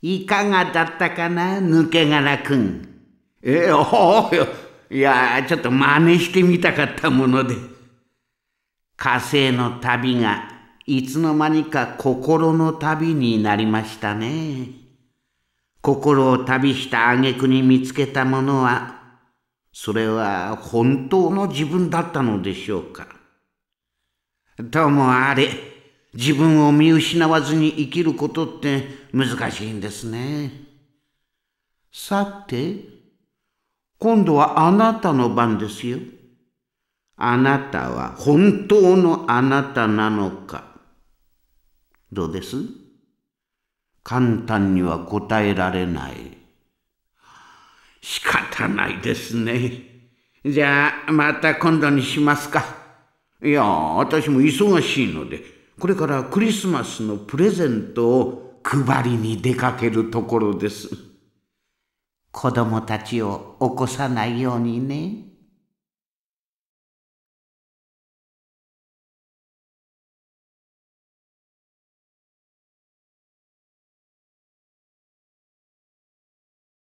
いかがだったかな抜け殻くん。えおいや、ちょっと真似してみたかったもので。火星の旅がいつの間にか心の旅になりましたね。心を旅した挙句に見つけたものは、それは本当の自分だったのでしょうか。ともあれ、自分を見失わずに生きることって難しいんですね。さて、今度はあなたの番ですよ。あなたは本当のあなたなのか。どうです簡単には答えられない。仕方ないですね。じゃあ、また今度にしますか。いや、私も忙しいので。これからクリスマスのプレゼントを配りに出かけるところです。子供たちを起こさないようにね。